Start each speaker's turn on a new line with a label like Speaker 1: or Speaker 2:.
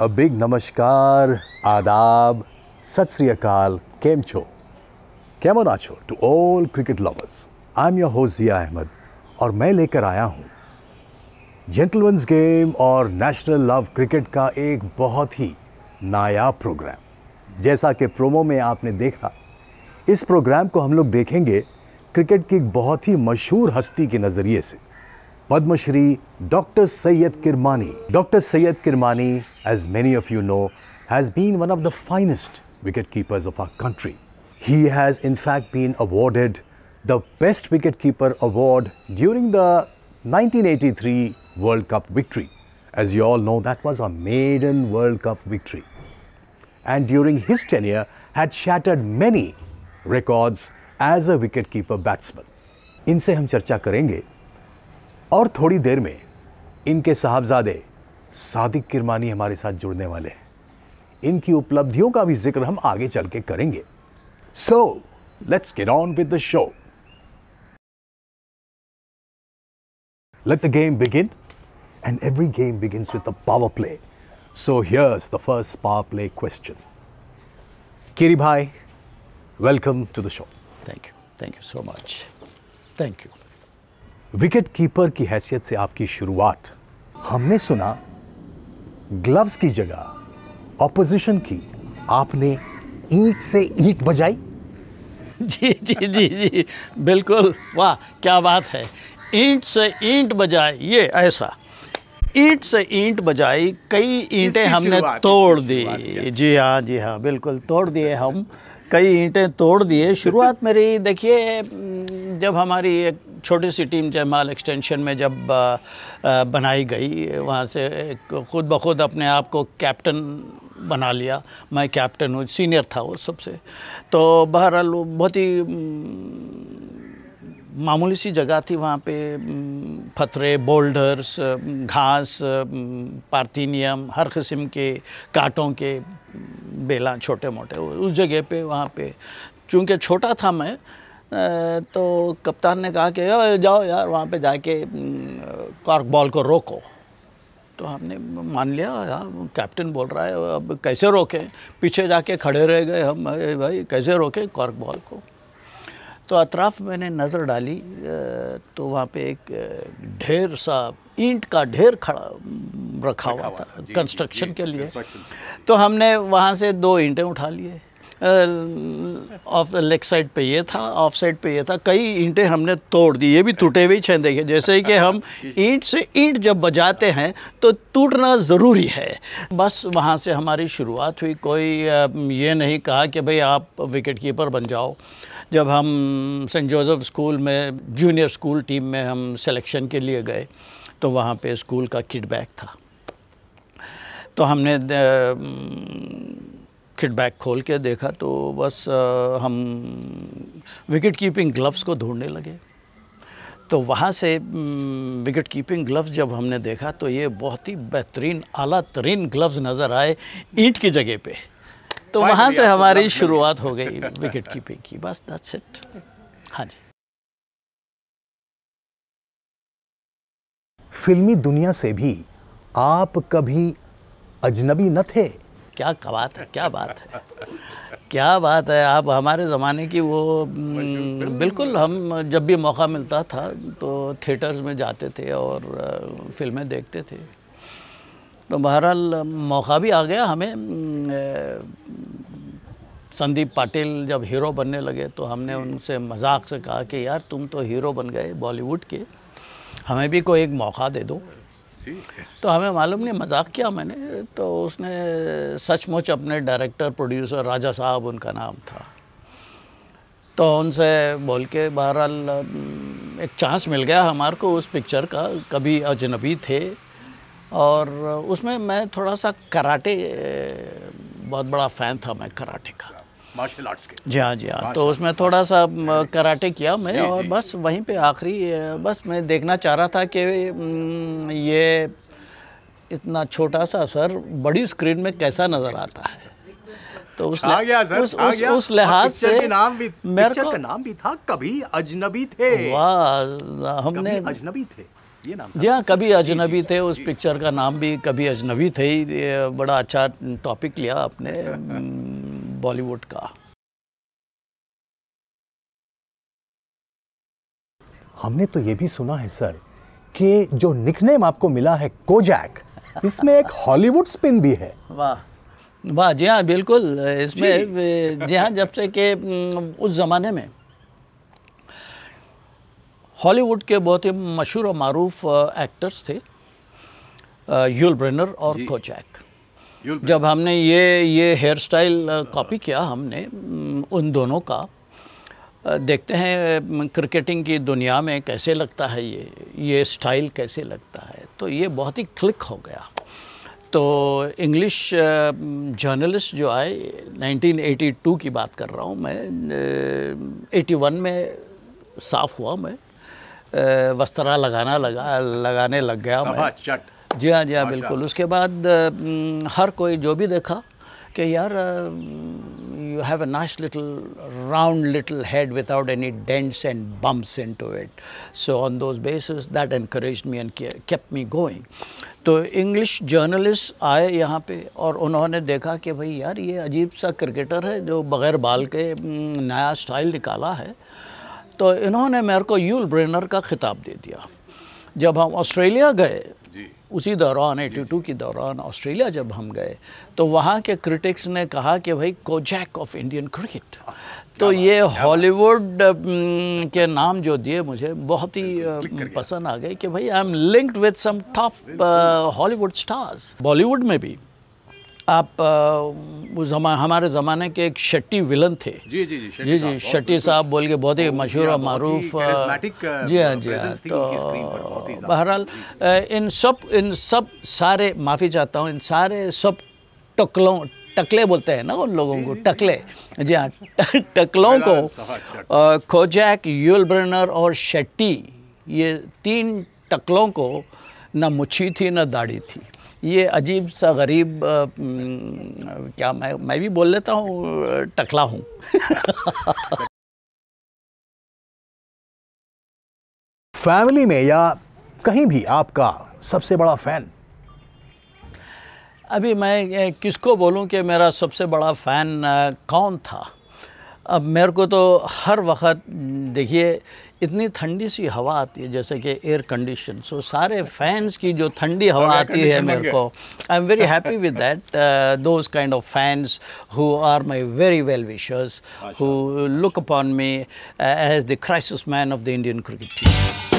Speaker 1: A big नमस्कार आदाब सत શ્રી અકાલ કેમ છો કેમ ના છો to all cricket I am your host Zia Ahmed और मैं लेकर आया हूँ जेंटलमैन्स गेम और नेशनल लव क्रिकेट का एक बहुत ही नायाब प्रोग्राम जैसा कि प्रोमो में आपने देखा इस प्रोग्राम को हम लोग देखेंगे क्रिकेट की बहुत ही मशहूर हस्ती के नज़रिए से Padma Shri Dr. Sayyid Kirmani. Dr. Sayyid Kirmani, as many of you know, has been one of the finest wicketkeepers of our country. He has in fact been awarded the Best Wicketkeeper Award during the 1983 World Cup victory. As you all know, that was a maiden World Cup victory. And during his tenure had shattered many records as a wicketkeeper batsman. इनसे हम चर्चा करेंगे और थोड़ी देर में इनके साहबजादे सादिक किरमानी हमारे साथ जुड़ने वाले हैं इनकी उपलब्धियों का भी जिक्र हम आगे चल के करेंगे so let's get on with the show let the game begin and every game begin with the power play so here's the first power play question किरी भाई welcome to the show thank you thank you so much thank you wicket keeper की हैसियत से आपकी शुरुआत हमने सुना gloves की जगह ऑपोजिशन की आपने ईंट से ईंट बजाई जी जी जी जी बिल्कुल वाह
Speaker 2: क्या बात है ईंट से ईंट बजाई ये ऐसा ईंट से ईंट बजाई कई ईंटें हमने तोड़ दी जी हाँ जी हाँ बिल्कुल तोड़ दिए हम कई ईंटें तोड़ दिए शुरुआत मेरी देखिए जब हमारी एक छोटी सी टीम जयमाल एक्सटेंशन में जब बनाई गई वहाँ से खुद ब खुद अपने आप को कैप्टन बना लिया मैं कैप्टन हूँ सीनियर था वो सबसे तो बहरहाल बहुत ही मामूली सी जगह थी वहाँ पे फतरे बोल्डर्स घास पार्थिनियम हर किस्म के कांटों के बेला छोटे मोटे उस जगह पे वहाँ पे चूँकि छोटा था मैं तो कप्तान ने कहा कि जाओ यार वहाँ पे जाके कॉर्क बॉल को रोको तो हमने मान लिया यार हाँ, कैप्टन बोल रहा है अब कैसे रोकें पीछे जाके खड़े रह गए हम भाई कैसे रोकें कॉर्क बॉल को तो अतराफ मैंने नज़र डाली तो वहाँ पे एक ढेर सा ईंट का ढेर खड़ा रखा हुआ था कंस्ट्रक्शन के लिए तो हमने वहाँ से दो ईंटें उठा लिए ऑफ लेग साइड पे ये था ऑफ साइड पे ये था कई ईंटें हमने तोड़ दी ये भी टूटे हुए छें देखे जैसे कि हम ईंट से ईंट जब बजाते हैं तो टूटना ज़रूरी है बस वहाँ से हमारी शुरुआत हुई कोई ये नहीं कहा कि भाई आप विकेट कीपर बन जाओ जब हम सेंट जोसेफ स्कूल में जूनियर स्कूल टीम में हम सिलेक्शन के लिए गए तो वहाँ पे स्कूल का किडबैक था तो हमने किट बैग खोल के देखा तो बस हम विकेट कीपिंग ग्लव्स को ढूंढने लगे तो वहाँ से विकेट कीपिंग ग्लव्स जब हमने देखा तो ये बहुत ही बेहतरीन आला तरीन ग्लव्स नज़र आए ईंट की जगह पे
Speaker 1: तो वहाँ से हमारी
Speaker 2: शुरुआत हो गई विकेट कीपिंग की बस दैट्स इट हाँ जी
Speaker 1: फिल्मी दुनिया से भी आप कभी अजनबी न थे
Speaker 2: क्या कबात है क्या बात है क्या बात है आप हमारे ज़माने की वो बिल्कुल हम जब भी मौका मिलता था तो थिएटर्स में जाते थे और फिल्में देखते थे तो बहरहाल मौका भी आ गया हमें संदीप पाटिल जब हीरो बनने लगे तो हमने उनसे मजाक से कहा कि यार तुम तो हीरो बन गए बॉलीवुड के हमें भी कोई एक मौका दे दो तो हमें मालूम नहीं मजाक किया मैंने तो उसने सचमुच अपने डायरेक्टर प्रोड्यूसर राजा साहब उनका नाम था तो उनसे बोल के बहरहाल एक चांस मिल गया हमारे को उस पिक्चर का कभी अजनबी थे और उसमें मैं थोड़ा सा कराटे बहुत बड़ा फ़ैन था मैं कराटे का
Speaker 1: मार्शल आर्ट्स के
Speaker 2: जी हाँ जी हाँ तो उसमें थोड़ा सा कराटे किया मैं और बस वहीं पे आखिरी बस मैं देखना चाह रहा था कि ये इतना छोटा सा सर बड़ी स्क्रीन में कैसा नज़र आता है तो उस आ गया सर उस, उस, उस लिहाज से नाम
Speaker 1: भी मेरे का नाम भी था कभी अजनबी थे वाह हमने अजनबी थे जी
Speaker 2: हाँ कभी अजनबी थे उस पिक्चर का नाम भी कभी अजनबी थे ही बड़ा अच्छा टॉपिक लिया आपने बॉलीवुड का
Speaker 1: हमने तो ये भी सुना है सर कि जो निकनेम आपको मिला है कोजैक इसमें एक हॉलीवुड स्पिन भी है
Speaker 2: वाह वाह जी हाँ बिल्कुल इसमें जी हाँ जब से के उस ज़माने में हॉलीवुड के बहुत ही मशहूर और मरूफ एक्टर्स थे यूल ब्रेनर और कोचैक जब हमने ये ये हेयर स्टाइल कॉपी किया हमने उन दोनों का देखते हैं क्रिकेटिंग की दुनिया में कैसे लगता है ये ये स्टाइल कैसे लगता है तो ये बहुत ही क्लिक हो गया तो इंग्लिश जर्नलिस्ट जो आए 1982 की बात कर रहा हूँ मैं 81 में साफ़ हुआ मैं वस्त्रा लगाना लगा लगाने लग गया मैं चट जी हाँ जी हाँ बिल्कुल उसके बाद हम्म, हर कोई जो भी देखा कि यार you have a nice little round little head without any dents and bums into it so on those basis that encourage me and kept me going तो इंग्लिश जर्नलिस्ट आए यहाँ पे और उन्होंने देखा कि भाई यार ये अजीब सा क्रिकेटर है जो बग़ैर बाल के हम्म, नया स्टाइल निकाला है तो इन्होंने मेरे को यूल ब्रेनर का खिताब दे दिया जब हम ऑस्ट्रेलिया गए उसी दौरान एटी टू के दौरान ऑस्ट्रेलिया जब हम गए तो वहाँ के क्रिटिक्स ने कहा कि भाई कोजैक ऑफ इंडियन क्रिकेट तो ये हॉलीवुड के नाम जो दिए मुझे बहुत ही पसंद आ गए कि भाई I am linked with some top Hollywood stars Bollywood में भी आप वो जमा हमारे ज़माने के एक शट्टी विलन थे
Speaker 1: जी जी जी शट्टी जी जी शट्टी साहब
Speaker 2: बोल के बहुत ही मशहूर और मरूफ जी हाँ जी हाँ तो बहरहाल इन सब इन सब सारे माफ़ी चाहता हूँ इन सारे सब टकलों टकले बोलते हैं ना उन लोगों को टकले जी हाँ टकलों को खोजैक यूलब्रनर और शट्टी ये तीन टकलों को ना मुछी थी ना दाढ़ी थी ये अजीब सा गरीब आ, क्या मैं मैं भी बोल लेता हूँ टकला
Speaker 1: हूँ फैमिली में या कहीं भी आपका सबसे बड़ा फ़ैन
Speaker 2: अभी मैं किसको बोलूं कि मेरा सबसे बड़ा फ़ैन कौन था अब मेरे को तो हर वक्त देखिए इतनी ठंडी सी हवा आती है जैसे कि एयर कंडीशन सो सारे फैंस की जो ठंडी हवा आती है मेरे को I am very happy with that those kind of fans who are my very well wishers who look upon me as the crisis man of the Indian cricket team